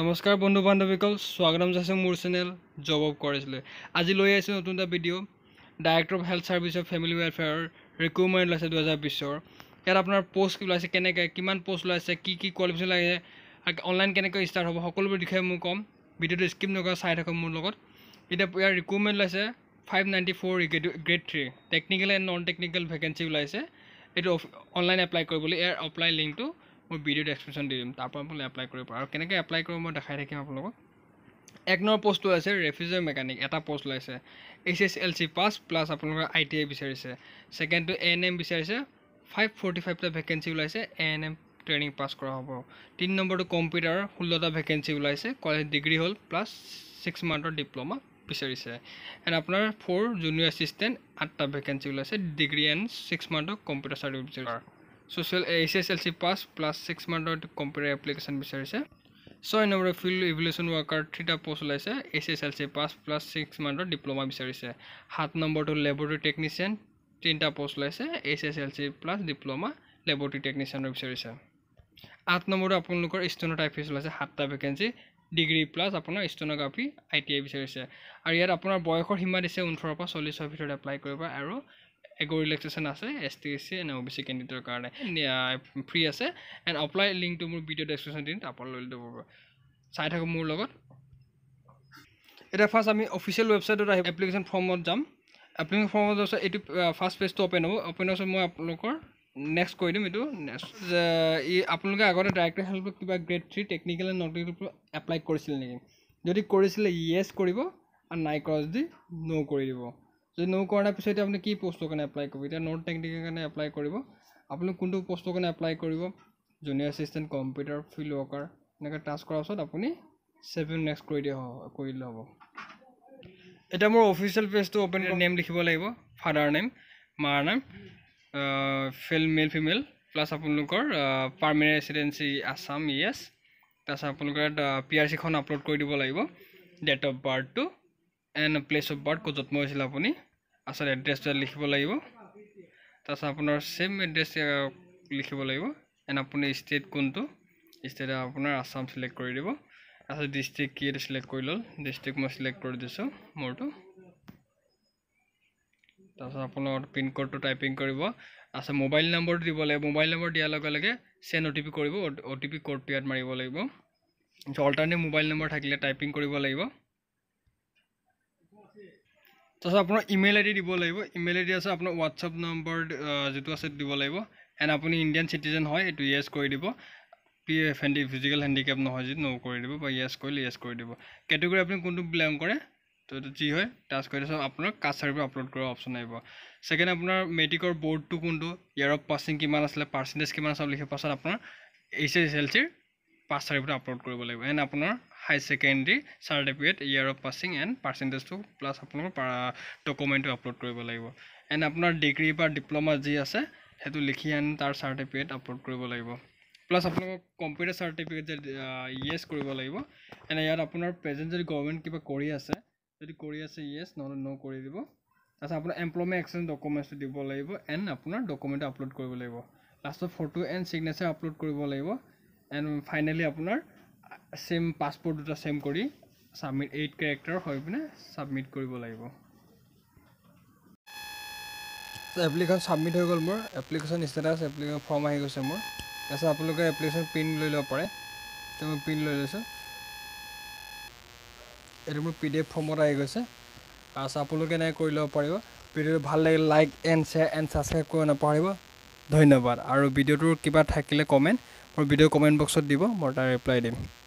নমস্কাৰ বন্ধু বান্ধৱীসকল স্বাগতম জনাইছোঁ মোৰ চেনেল জব অফ কৰেজলৈ আজি লৈ আহিছোঁ নতুন এটা video' director of health services of family ৱেলফেয়াৰৰ ৰিকুইৰমেণ্ট ওলাইছে দুহেজাৰ বিছৰ ইয়াত আপোনাৰ পষ্ট ওলাইছে কেনেকৈ কিমান পষ্ট ওলাইছে কি কি কোৱালিফিকেশ্যন লাগে অনলাইন কেনেকৈ ষ্টাৰ্ট হ'ব সকলোবোৰ বিষয়ে মোৰ ক'ম ভিডিঅ'টো স্কিপ নকৰা চাই থাকক মোৰ লগত এতিয়া ইয়াৰ ৰিকুইৰমেণ্ট ওলাইছে five ninety four grade grade three technical and non technical vacancy ওলাইছে এইটো অনলাইন এপ্লাই কৰিবলৈ ইয়াৰ এপ্লাই লিংকটো মই ভিডিঅ' ডেছক্ৰিপশ্যন দি দিম তাৰপৰা আপুনি এপ্লাই কৰিব পাৰে আৰু কেনেকৈ এপ্লাই কৰোঁ মই দেখাই থাকিম আপোনালোকক এক নম্বৰ প'ষ্টটো আছে ৰেফিউজাৰ মেকানিক এটা পষ্ট ওলাইছে H S L C pass plus আপোনালোকৰ আই টি আই বিচাৰিছে ছেকেণ্ডটো এ এন এম বিচাৰিছে ফাইভ ফৰ্টি ফাইভটা ভেকেঞ্চি ওলাইছে A N M training pass কৰা হ'ব তিনি নম্বৰটো কম্পিউটাৰৰ ষোল্লটা ভেকেঞ্চি ওলাইছে কলেজ ডিগ্ৰী হ'ল প্লাছ ছিক্স মান্থৰ ডিপ্ল'মা বিচাৰিছে এণ্ড আপোনাৰ ফ'ৰ জুনিয়ৰ এছিষ্টেণ্ট আঠটা ভেকেঞ্চি ওলাইছে ডিগ্ৰী এণ্ড ছিক্স মান্থৰ কম্পিউটাৰ চাৰ্টিফিকেট বিচাৰি social H S L C pass plus six মান্থত কম্পিউটাৰ এপ্লিকেশ্যন বিচাৰিছে ছয় নম্বৰ ফিল্ড ইভলিউশ্যন ৱৰ্কাৰ থ্ৰীটা পষ্ট ওলাইছে H S L C pass plus six মান্থৰ ডিপ্ল'মা বিচাৰিছে সাত নম্বৰটো লেবৰেটৰী টেকনিচিয়ান তিনিটা পষ্ট ওলাইছে H S L C plus diploma laboratory টেকনিচিয়ানৰ বিচাৰিছে আঠ নম্বৰটো আপোনালোকৰ ষ্টেনৰ টাইফিছ ওলাইছে সাতটা ভেকেঞ্চি ডিগ্ৰী প্লাছ আপোনাৰ ষ্টেনগ্ৰাফী আই টি আই বিচাৰিছে আৰু ইয়াত আপোনাৰ বয়সৰ সীমা দিছে ওঠৰৰ পৰা চল্লিছৰ ভিতৰত এপ্লাই কৰিব আৰু এগৰি ৰিলেক্সেশ্যন আছে S T S C and O' B C কেণ্ডিডেটৰ কাৰণে ফ্ৰী আছে এণ্ড এপ্লাই লিংকটো মোৰ ভিডিঅ' ডেছক্ৰিপশ্যন দিম তাৰপৰা লৈ ল'ব চাই থাকক মোৰ লগত এতিয়া ফাৰ্ষ্ট আমি অফিচিয়েল ৱেবছাইটত আহি এপ্লিকেশ্যন ফৰ্মত যাম এপ্লিকেশ্যন ফৰ্মত যোৱাৰ পিছত এইটো ফাৰ্ষ্ট পেজটো অ'পেন হ'ব অ'পেন হোৱাৰ মই আপোনালোকৰ নেক্সট কৰি দিম এইটো নেক্সট ই আপোনালোকে আগতে ডাইৰেক্ট হেল্প কিবা গ্ৰেড থ্ৰী টেকনিকেল এণ্ড নটিকেলৰ এপ্লাই কৰিছিলে নেকি যদি কৰিছিলে য়েছ কৰিব আৰু নাই কৰা যদি ন' কৰি দিব যদি নো কৰাৰ পিছত এতিয়া আপুনি কি পষ্টৰ কাৰণে এপ্লাই কৰিব এতিয়া নোট টেকনিকেল কাৰণে এপ্লাই কৰিব আপুনি কোনটো পষ্টৰ কাৰণে এপ্লাই কৰিব junior assistant computer field worker এনেকৈ টাছ কৰাৰ পিছত আপুনি ছেভিং নেক্সট কৰি দিয়া হ'ব কৰি দিলে হ'ব এতিয়া মোৰ অফিচিয়েল পেজটো অপেন নেম লিখিব লাগিব ফাদাৰ নেম মাৰ নেম ফেল মেল ফিমেল প্লাছ আপোনালোকৰ পাৰ্মানেণ্ট ৰেচিডেঞ্চি আছাম ইয়েছ তাৰপিছত আপোনালোকে পি আৰ চিখন আপলোড কৰি দিব লাগিব ডেট অফ বাৰ্থটো এণ্ড প্লেচ অফ বাৰ্থ ক'ত জন্ম হৈছিলে আপুনি আচ্ছা এড্ৰেছটো লিখিব লাগিব তাৰপাছত আপোনাৰ ছেম এড্ৰেছ লিখিব লাগিব এণ্ড আপুনি ষ্টেট কোনটো ষ্টেট আপোনাৰ আছাম চিলেক্ট কৰি দিব তাৰপিছত ডিষ্ট্ৰিক্ট কি এটা চিলেক্ট কৰি ল'ল ডিষ্ট্ৰিক্ট মই চিলেক্ট কৰি দিছোঁ মোৰটো তাৰপাছত আপোনাৰ পিনক'ডটো টাইপিং কৰিব আচ্ছা মোবাইল নম্বৰটো দিব লাগিব মোবাইল নম্বৰ দিয়াৰ লগে লগে চেন অ' টি পি কৰিব অ' টি পি ক'ডটো ইয়াত মাৰিব লাগিব অল্টাৰনেট মোবাইল নম্বৰ থাকিলে টাইপিং কৰিব লাগিব তাৰপিছত আপোনাৰ ইমেইল আই ডি দিব লাগিব ইমেইল আই ডি আছে আপোনাৰ হোৱাটছআপ নম্বৰ যিটো আছে দিব লাগিব এণ্ড আপুনি ইণ্ডিয়ান চিটিজেন হয় এইটো ইয়েছ কৰি দিব পি এফ হেণ্ডি ফিজিকেল হেণ্ডিকেপ নহয় যদি ন' কৰি দিব বা ইয়েছ কৰিলে ইয়েছ কৰি দিব কেটেগৰী আপুনি কোনটো বিলং কৰে তো এইটো যি হয় টাছ কৰি তাৰপিছত আপোনাৰ কাষ্ট চাৰ্টিফিকেট আপলোড কৰা অপশ্যন আহিব ছেকেণ্ড আপোনাৰ মেট্ৰিকৰ বৰ্ডটো কোনটো ইয়াৰ অফ পাছিং কিমান আছিলে পাৰ্চেণ্টেজ কিমান আছিলে লিখাৰ পাছত আপোনাৰ এইচ এছ এল চিৰ পাছ চাৰ্টিফিকেট আপলোড কৰিব লাগিব এণ্ড আপোনাৰ high secondary certificate year of passing and পাৰ্চেণ্টেজটো প্লাছ আপোনালোকৰ ডকুমেণ্টটো আপলোড কৰিব লাগিব এণ্ড আপোনাৰ ডিগ্ৰী বা ডিপ্ল'মা যি আছে সেইটো লিখি আনি তাৰ চাৰ্টিফিকেট আপলোড কৰিব লাগিব প্লাছ আপোনালোকৰ কম্পিউটাৰ চাৰ্টিফিকেট যে ইয়েছ কৰিব লাগিব এণ্ড ইয়াত আপোনাৰ প্ৰেজেণ্ট যদি গভৰ্ণমেণ্ট কিবা কৰি আছে যদি কৰি আছে ইয়েছ নহ'লে ন' কৰি দিব তাৰপিছত আপোনাৰ এমপ্লয়মেণ্ট এক্সেঞ্জ ডকুমেণ্টছটো দিব লাগিব এণ্ড আপোনাৰ ডকুমেণ্ট আপলোড কৰিব লাগিব লাষ্টত ফটো এণ্ড ছিগনেচাৰ আপলোড কৰিব লাগিব এণ্ড ফাইনেলি আপোনাৰ চেম পাছপৰ্ট দুটা চেম কৰি ছাবমিট এইট কেৰেক্টাৰ হৈ পিনে ছাবমিট কৰিব লাগিব এপ্লিকেশ্যন ছাবমিট হৈ গ'ল মোৰ এপ্লিকেশ্যন ষ্টেটাছ এপ্লিকেশ্যন ফৰ্ম আহি গৈছে মোৰ তাৰপিছত আপোনালোকে এপ্লিকেশ্যন পিন লৈ ল'ব পাৰে তো মই পিন লৈ লৈছোঁ এইটো মোৰ পি ডি এফ ফৰ্মত আহি গৈছে তাৰপাছত আপোনালোকে এনেকৈ কৰি ল'ব পাৰিব ভিডিঅ'টো ভাল লাগিলে like and share and subscribe কৰিব নাপাহৰিব ধন্যবাদ আৰু ভিডিঅ'টোৰ কিবা থাকিলে কমেণ্ট মোৰ ভিডিঅ' কমেণ্ট বক্সত দিব মই তাৰ ৰিপ্লাই দিম